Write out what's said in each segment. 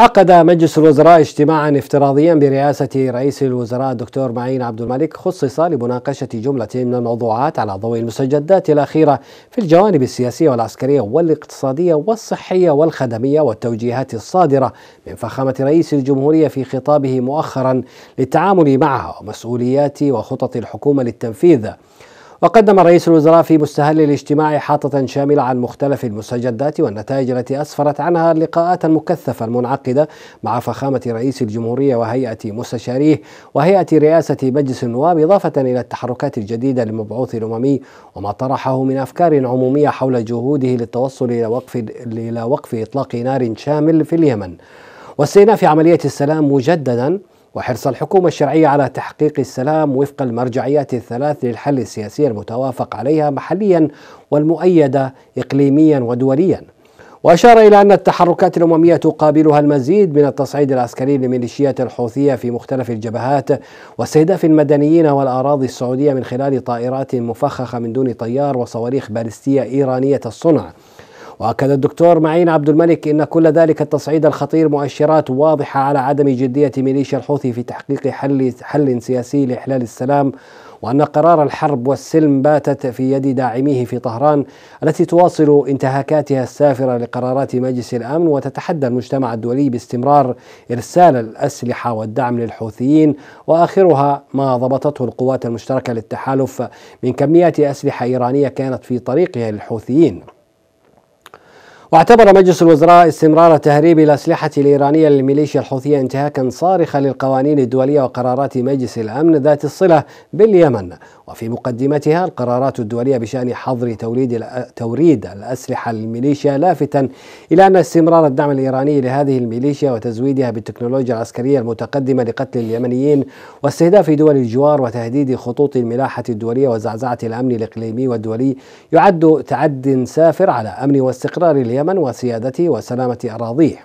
عقد مجلس الوزراء اجتماعا افتراضيا برئاسة رئيس الوزراء الدكتور معين عبد الملك خصص لمناقشة جملة من الموضوعات على ضوء المستجدات الأخيرة في الجوانب السياسية والعسكرية والاقتصادية والصحية والخدمية والتوجيهات الصادرة من فخامة رئيس الجمهورية في خطابه مؤخرا للتعامل معها ومسؤوليات وخطط الحكومة للتنفيذ وقدم رئيس الوزراء في مستهل الاجتماع حاطة شاملة عن مختلف المستجدات والنتائج التي أسفرت عنها اللقاءات المكثفة المنعقدة مع فخامة رئيس الجمهورية وهيئة مستشاريه وهيئة رئاسة مجلس النواب إضافة إلى التحركات الجديدة للمبعوث الأممي وما طرحه من أفكار عمومية حول جهوده للتوصل إلى وقف, إلى وقف إطلاق نار شامل في اليمن واستئناف عملية السلام مجددا وحرص الحكومة الشرعية على تحقيق السلام وفق المرجعيات الثلاث للحل السياسي المتوافق عليها محليا والمؤيدة إقليميا ودوليا وأشار إلى أن التحركات الأممية تقابلها المزيد من التصعيد العسكري لميليشيات الحوثية في مختلف الجبهات واستهداف المدنيين والأراضي السعودية من خلال طائرات مفخخة من دون طيار وصواريخ بالستية إيرانية الصنع واكد الدكتور معين عبد الملك ان كل ذلك التصعيد الخطير مؤشرات واضحه على عدم جديه ميليشيا الحوثي في تحقيق حل حل سياسي لاحلال السلام وان قرار الحرب والسلم باتت في يد داعميه في طهران التي تواصل انتهاكاتها السافره لقرارات مجلس الامن وتتحدى المجتمع الدولي باستمرار ارسال الاسلحه والدعم للحوثيين واخرها ما ضبطته القوات المشتركه للتحالف من كميات اسلحه ايرانيه كانت في طريقها للحوثيين واعتبر مجلس الوزراء استمرار تهريب الأسلحة الإيرانية للميليشيا الحوثية انتهاكا صارخا للقوانين الدولية وقرارات مجلس الأمن ذات الصلة باليمن وفي مقدمتها القرارات الدولية بشأن حظر توريد توريد الأسلحة للميليشيا لافتا إلى أن استمرار الدعم الإيراني لهذه الميليشيا وتزويدها بالتكنولوجيا العسكرية المتقدمة لقتل اليمنيين واستهداف دول الجوار وتهديد خطوط الملاحة الدولية وزعزعة الأمن الإقليمي والدولي يعد تعد سافر على أمن واستقرار اليمن اليمن وسيادته وسلامة أراضيه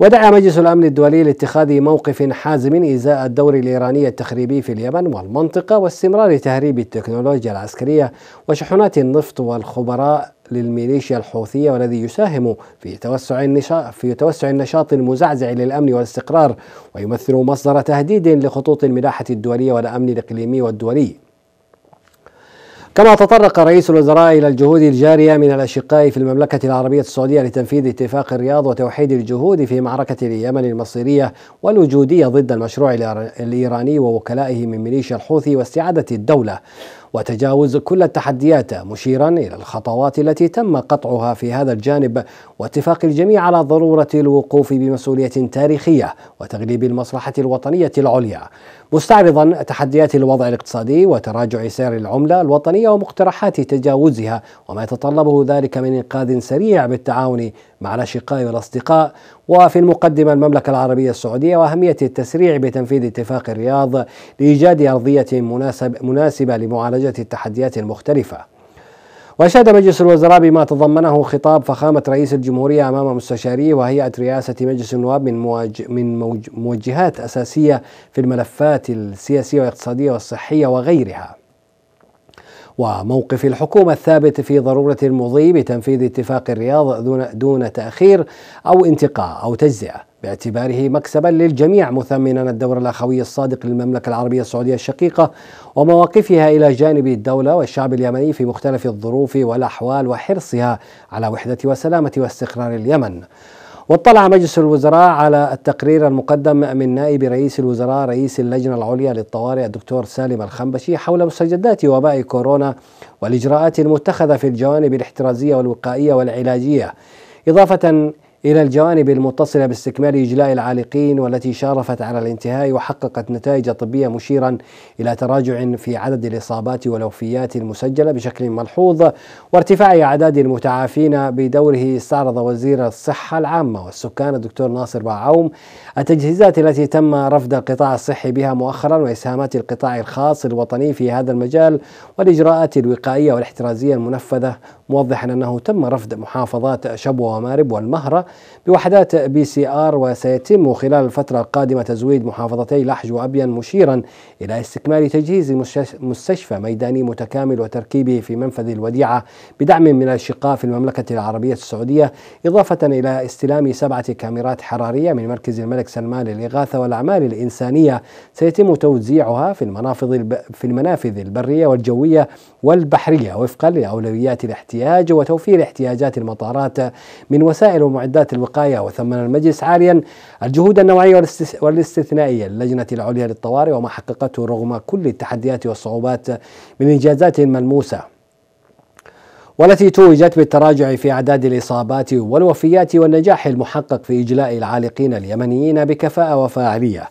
ودعا مجلس الأمن الدولي لاتخاذ موقف حازم إزاء الدور الإيراني التخريبي في اليمن والمنطقة واستمرار تهريب التكنولوجيا العسكرية وشحنات النفط والخبراء للميليشيا الحوثية والذي يساهم في توسع النشاط في توسع النشاط المزعزع للأمن والاستقرار ويمثل مصدر تهديد لخطوط الملاحة الدولية والأمن الإقليمي والدولي. كما تطرق رئيس الوزراء إلى الجهود الجارية من الأشقاء في المملكة العربية السعودية لتنفيذ اتفاق الرياض وتوحيد الجهود في معركة اليمن المصيرية والوجودية ضد المشروع الإيراني ووكلائه من ميليشيا الحوثي واستعادة الدولة وتجاوز كل التحديات مشيرا إلى الخطوات التي تم قطعها في هذا الجانب واتفاق الجميع على ضرورة الوقوف بمسؤولية تاريخية وتغليب المصلحة الوطنية العليا مستعرضا تحديات الوضع الاقتصادي وتراجع سعر العملة الوطنية ومقترحات تجاوزها وما يتطلبه ذلك من إنقاذ سريع بالتعاون مع الأشقاء والأصدقاء وفي المقدمة المملكة العربية السعودية وأهمية التسريع بتنفيذ اتفاق الرياض لإيجاد أرضية مناسب مناسبة لمعالجة التحديات المختلفة وأشاد مجلس الوزراء بما تضمنه خطاب فخامة رئيس الجمهورية أمام مستشاريه وهيئة رئاسة مجلس النواب من, مواج... من موجهات أساسية في الملفات السياسية والاقتصادية والصحية وغيرها وموقف الحكومة الثابت في ضرورة المضي بتنفيذ اتفاق الرياض دون, دون تأخير أو انتقاء أو تجزئة باعتباره مكسبا للجميع مثمنا الدور الاخوي الصادق للمملكه العربيه السعوديه الشقيقه ومواقفها الى جانب الدوله والشعب اليمني في مختلف الظروف والاحوال وحرصها على وحده وسلامه واستقرار اليمن. واطلع مجلس الوزراء على التقرير المقدم من نائب رئيس الوزراء رئيس اللجنة العليا للطوارئ الدكتور سالم الخنبشي حول مستجدات وباء كورونا والإجراءات المتخذة في الجوانب الاحترازية والوقائية والعلاجية إضافة إلى الجوانب المتصلة باستكمال إجلاء العالقين والتي شارفت على الانتهاء وحققت نتائج طبية مشيرا إلى تراجع في عدد الإصابات والوفيات المسجلة بشكل ملحوظ وارتفاع أعداد المتعافين بدوره استعرض وزير الصحة العامة والسكان الدكتور ناصر باعوم التجهيزات التي تم رفض القطاع الصحي بها مؤخرا وإسهامات القطاع الخاص الوطني في هذا المجال والإجراءات الوقائية والاحترازية المنفذة موضحا أنه تم رفض محافظات شبوة ومارب والمهرة بوحدات بي سي آر وسيتم خلال الفترة القادمة تزويد محافظتي لحج وأبين مشيرا إلى استكمال تجهيز مستشفى ميداني متكامل وتركيبه في منفذ الوديعة بدعم من الشقاء في المملكة العربية السعودية إضافة إلى استلام سبعة كاميرات حرارية من مركز الملك سلمان للإغاثة والأعمال الإنسانية سيتم توزيعها في المنافذ في المنافذ البرية والجوية والبحرية وفقا لأولويات الاحتياج الاحتياج وتوفير احتياجات المطارات من وسائل ومعدات الوقاية وثمن المجلس عاليا الجهود النوعية والاستثنائية للجنة العليا للطوارئ وما حققته رغم كل التحديات والصعوبات من إنجازات ملموسة والتي توجت بالتراجع في أعداد الإصابات والوفيات والنجاح المحقق في إجلاء العالقين اليمنيين بكفاءة وفاعلية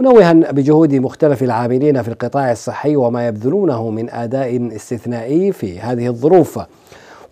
منوها بجهود مختلف العاملين في القطاع الصحي وما يبذلونه من أداء استثنائي في هذه الظروف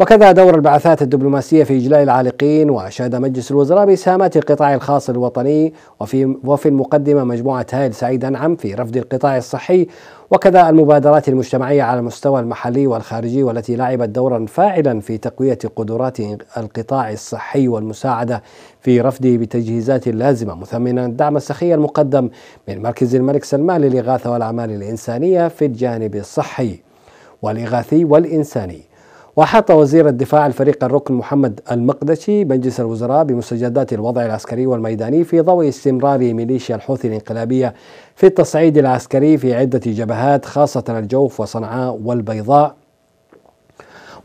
وكذا دور البعثات الدبلوماسية في إجلاء العالقين وأشاد مجلس الوزراء بإسهامات القطاع الخاص الوطني وفي, وفي المقدمة مجموعة هائل سعيد أنعم في رفض القطاع الصحي وكذا المبادرات المجتمعية على المستوى المحلي والخارجي والتي لعبت دورا فاعلا في تقوية قدرات القطاع الصحي والمساعدة في رفضه بالتجهيزات اللازمة مثمنا الدعم السخي المقدم من مركز الملك سلمان للإغاثة والأعمال الإنسانية في الجانب الصحي والإغاثي والإنساني وأحاط وزير الدفاع الفريق الركن محمد المقدشي مجلس الوزراء بمستجدات الوضع العسكري والميداني في ضوء استمرار ميليشيا الحوثي الانقلابية في التصعيد العسكري في عدة جبهات خاصة الجوف وصنعاء والبيضاء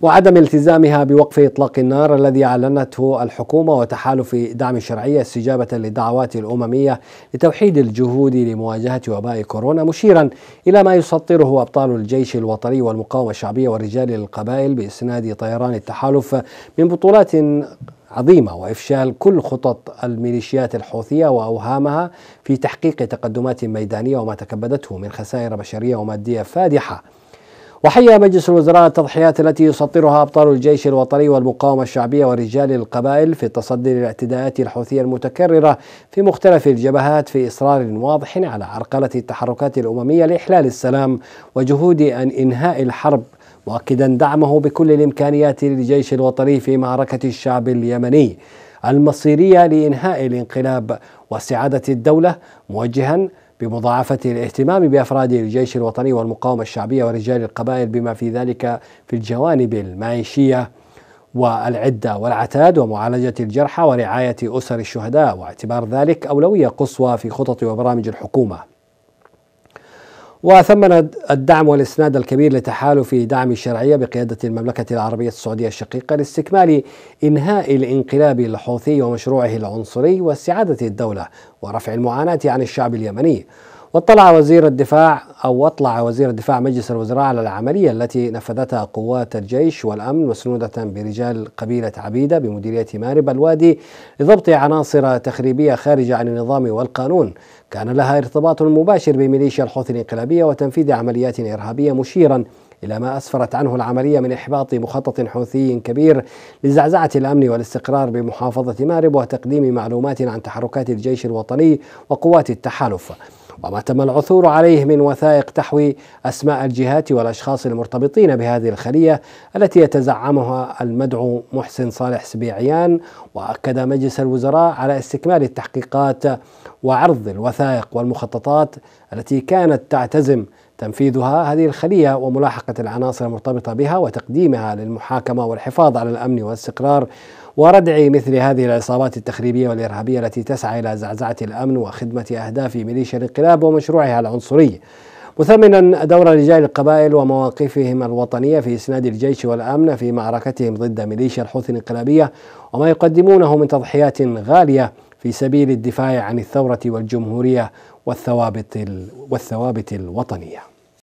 وعدم التزامها بوقف اطلاق النار الذي اعلنته الحكومه وتحالف دعم الشرعيه استجابه للدعوات الامميه لتوحيد الجهود لمواجهه وباء كورونا مشيرا الى ما يسطره ابطال الجيش الوطني والمقاومه الشعبيه ورجال القبائل باسناد طيران التحالف من بطولات عظيمة وإفشال كل خطط الميليشيات الحوثية وأوهامها في تحقيق تقدمات ميدانية وما تكبدته من خسائر بشرية ومادية فادحة وحيا مجلس الوزراء التضحيات التي يسطرها أبطال الجيش الوطني والمقاومة الشعبية ورجال القبائل في التصدي للاعتداءات الحوثية المتكررة في مختلف الجبهات في إصرار واضح على عرقلة التحركات الأممية لإحلال السلام وجهود أن إنهاء الحرب مؤكدا دعمه بكل الإمكانيات للجيش الوطني في معركة الشعب اليمني المصيرية لإنهاء الانقلاب واستعادة الدولة موجها بمضاعفة الاهتمام بأفراد الجيش الوطني والمقاومة الشعبية ورجال القبائل بما في ذلك في الجوانب المعيشية والعدة والعتاد ومعالجة الجرحى ورعاية أسر الشهداء واعتبار ذلك أولوية قصوى في خطط وبرامج الحكومة وثمن الدعم والاسناد الكبير لتحالف دعم الشرعيه بقياده المملكه العربيه السعوديه الشقيقه لاستكمال انهاء الانقلاب الحوثي ومشروعه العنصري واستعاده الدوله ورفع المعاناه عن الشعب اليمني واطلع وزير الدفاع أو أطلع وزير الدفاع مجلس الوزراء على العملية التي نفذتها قوات الجيش والأمن مسنودة برجال قبيلة عبيدة بمديرية مارب الوادي لضبط عناصر تخريبية خارجة عن النظام والقانون كان لها ارتباط مباشر بميليشيا الحوثي الانقلابية وتنفيذ عمليات إرهابية مشيرا إلى ما أسفرت عنه العملية من إحباط مخطط حوثي كبير لزعزعة الأمن والاستقرار بمحافظة مارب وتقديم معلومات عن تحركات الجيش الوطني وقوات التحالف وما تم العثور عليه من وثائق تحوي أسماء الجهات والأشخاص المرتبطين بهذه الخلية التي يتزعمها المدعو محسن صالح سبيعيان وأكد مجلس الوزراء على استكمال التحقيقات وعرض الوثائق والمخططات التي كانت تعتزم تنفيذها هذه الخلية وملاحقة العناصر المرتبطة بها وتقديمها للمحاكمة والحفاظ على الأمن والاستقرار وردع مثل هذه العصابات التخريبية والإرهابية التي تسعى إلى زعزعة الأمن وخدمة أهداف ميليشيا الانقلاب ومشروعها العنصري مثمنا دور رجال القبائل ومواقفهم الوطنية في إسناد الجيش والأمن في معركتهم ضد ميليشيا الحوثي الانقلابية وما يقدمونه من تضحيات غالية في سبيل الدفاع عن الثورة والجمهورية والثوابت والثوابت الوطنيه